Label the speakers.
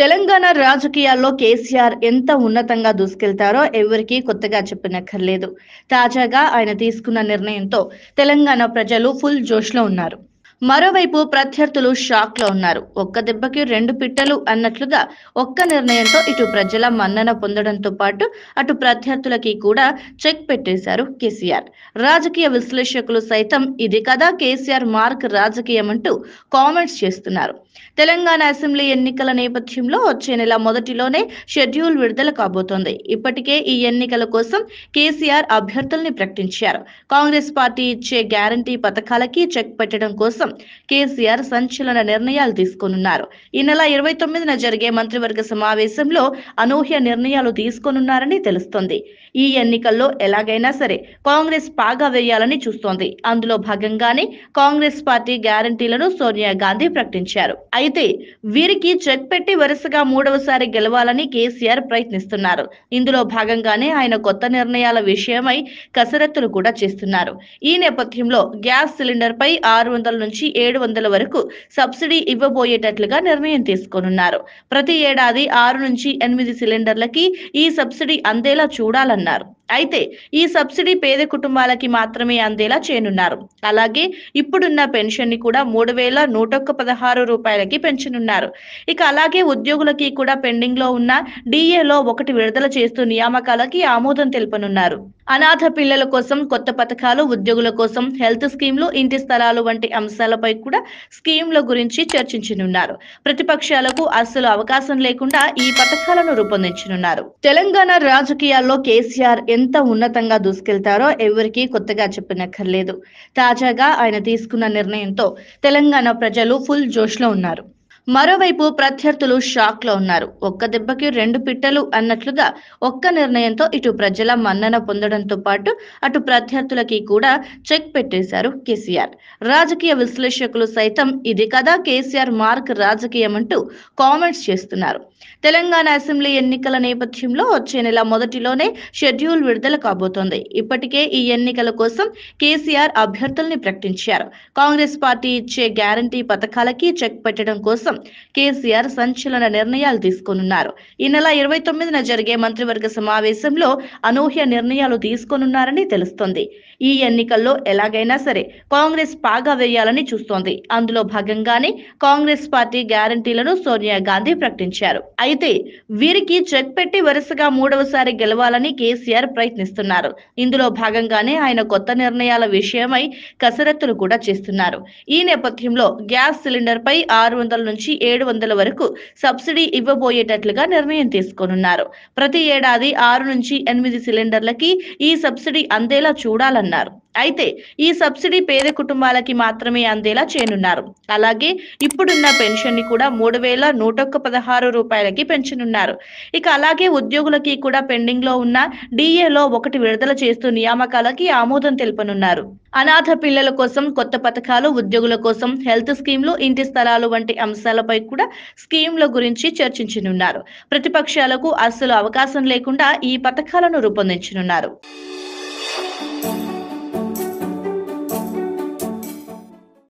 Speaker 1: తెలంగాణ రాజకీయాల్లో కేసీఆర్ ఎంత ఉన్నతంగా దూసుకెళ్తారో ఎవరికీ కొత్తగా చెప్పినక్కర్లేదు తాజాగా ఆయన తీసుకున్న నిర్ణయంతో తెలంగాణ ప్రజలు ఫుల్ జోష్లో ఉన్నారు మరోవైపు ప్రత్యర్థులు షాక్ లో ఉన్నారు ఒక్క దెబ్బకి రెండు పిట్టలు అన్నట్లుగా ఒక్క నిర్ణయంతో ఇటు ప్రజల మన్నన పొందడంతో పాటు అటు ప్రత్యర్థులకి కూడా చెక్ పెట్టేశారు కేసీఆర్ రాజకీయ విశ్లేషకులు సైతం ఇది కదా కేసీఆర్ మార్క్ రాజకీయం అంటూ కామెంట్స్ చేస్తున్నారు తెలంగాణ అసెంబ్లీ ఎన్నికల నేపథ్యంలో వచ్చే నెల మొదటిలోనే షెడ్యూల్ విడుదల కాబోతోంది ఇప్పటికే ఈ ఎన్నికల కోసం కేసీఆర్ అభ్యర్థుల్ని ప్రకటించారు కాంగ్రెస్ పార్టీ ఇచ్చే గ్యారంటీ పథకాలకి చెక్ పెట్టడం కోసం కేసీఆర్ సంచలన నిర్ణయాలు తీసుకోనున్నారు ఈ నెల ఇరవై తొమ్మిదిన జరిగే మంత్రివర్గ సమావేశంలో అనూహ్య నిర్ణయాలు తీసుకోనున్నారని తెలుస్తోంది ఈ ఎన్నికల్లో ఎలాగైనా సరే కాంగ్రెస్ పాగా వేయాలని చూస్తోంది అందులో భాగంగానే కాంగ్రెస్ పార్టీ గ్యారంటీలను సోనియా గాంధీ ప్రకటించారు అయితే వీరికి చెక్ పెట్టి వరుసగా మూడవసారి గెలవాలని కేసీఆర్ ప్రయత్నిస్తున్నారు ఇందులో భాగంగానే ఆయన కొత్త నిర్ణయాల విషయమై కసరత్తులు కూడా చేస్తున్నారు ఈ నేపథ్యంలో గ్యాస్ సిలిండర్ పై ఆరు వందల నుంచి నుంచి ఏడు వందల వరకు సబ్సిడీ ఇవ్వబోయేటట్లుగా నిర్ణయం తీసుకోనున్నారు ప్రతి ఏడాది ఆరు నుంచి ఎనిమిది సిలిండర్లకి ఈ సబ్సిడీ అందేలా చూడాలన్నారు అయితే ఈ సబ్సిడీ పేద కుటుంబాలకి మాత్రమే అందేలా చేయనున్నారు అలాగే ఇప్పుడున్న పెన్షన్ ని కూడా మూడు వేల నూట ఒక్క పదహారు రూపాయలకి పెంచనున్నారు ఇక అలాగే ఉద్యోగులకి కూడా పెండింగ్ లో ఉన్న డిఏలో ఒకటి విడుదల చేస్తూ నియామకాలకి ఆమోదం తెలుపనున్నారు అనాథ పిల్లల కోసం కొత్త పథకాలు ఉద్యోగుల కోసం హెల్త్ స్కీమ్లు ఇంటి స్థలాలు వంటి అంశాలపై కూడా స్కీమ్ల గురించి చర్చించనున్నారు ప్రతిపక్షాలకు అస్సలు అవకాశం లేకుండా ఈ పథకాలను రూపొందించనున్నారు తెలంగాణ రాజకీయాల్లో కేసీఆర్ ఎంత ఉన్నతంగా దూసుకెళ్తారో ఎవరికి కొత్తగా చెప్పినక్కర్లేదు తాజాగా ఆయన తీసుకున్న నిర్ణయంతో తెలంగాణ ప్రజలు ఫుల్ జోష్లో ఉన్నారు మరోవైపు ప్రత్యర్థులు షాక్ లో ఉన్నారు ఒక్క దెబ్బకి రెండు పిట్టలు అన్నట్లుగా ఒక్క నిర్ణయంతో ఇటు ప్రజల మన్నన పొందడంతో పాటు అటు ప్రత్యర్థులకి కూడా చెక్ పెట్టేశారు కేసీఆర్ రాజకీయ విశ్లేషకులు సైతం ఇది కదా కేసీఆర్ మార్క్ రాజకీయం అంటూ కామెంట్స్ చేస్తున్నారు తెలంగాణ అసెంబ్లీ ఎన్నికల నేపథ్యంలో వచ్చే నెల మొదటిలోనే షెడ్యూల్ విడుదల కాబోతోంది ఇప్పటికే ఈ ఎన్నికల కోసం కేసీఆర్ అభ్యర్థుల్ని ప్రకటించారు కాంగ్రెస్ పార్టీ ఇచ్చే గ్యారంటీ పథకాలకి చెక్ పెట్టడం కోసం కోసం కేసీఆర్ సంచలన నిర్ణయాలు తీసుకోనున్నారు ఈ నెల ఇరవై తొమ్మిదిన జరిగే మంత్రివర్గ సమావేశంలో అనూహ్య నిర్ణయాలు తీసుకోనున్నారని తెలుస్తోంది ఈ ఎన్నికల్లో ఎలాగైనా సరే కాంగ్రెస్ పాగా వేయాలని చూస్తోంది అందులో భాగంగానే కాంగ్రెస్ పార్టీ గ్యారంటీలను సోనియా గాంధీ ప్రకటించారు అయితే వీరికి చెక్ పెట్టి వరుసగా మూడవసారి గెలవాలని కేసీఆర్ ప్రయత్నిస్తున్నారు ఇందులో భాగంగానే ఆయన కొత్త నిర్ణయాల విషయమై కసరత్తులు కూడా చేస్తున్నారు ఈ నేపథ్యంలో గ్యాస్ సిలిండర్ పై ఆరు వందల నుంచి నుంచి ఏడు వందల వరకు సబ్సిడీ ఇవ్వబోయేటట్లుగా నిర్ణయం తీసుకోనున్నారు ప్రతి ఏడాది ఆరు నుంచి ఎనిమిది సిలిండర్లకి ఈ సబ్సిడీ అందేలా చూడాలన్నారు అయితే ఈ సబ్సిడీ పేద కుటుంబాలకి మాత్రమే అందేలా చేయనున్నారు అలాగే ఇప్పుడున్న పెన్షన్ ని కూడా మూడు వేల నూట ఒక్క పదహారు రూపాయలకి పెంచనున్నారు ఇక అలాగే ఉద్యోగులకి కూడా పెండింగ్ లో ఉన్న డిఏలో ఒకటి విడుదల చేస్తూ నియామకాలకి ఆమోదం తెలుపనున్నారు అనాథ పిల్లల కోసం కొత్త పథకాలు ఉద్యోగుల కోసం హెల్త్ స్కీమ్లు ఇంటి స్థలాలు వంటి అంశాలపై కూడా స్కీమ్ల గురించి చర్చించనున్నారు ప్రతిపక్షాలకు అస్సలు అవకాశం లేకుండా ఈ పథకాలను రూపొందించనున్నారు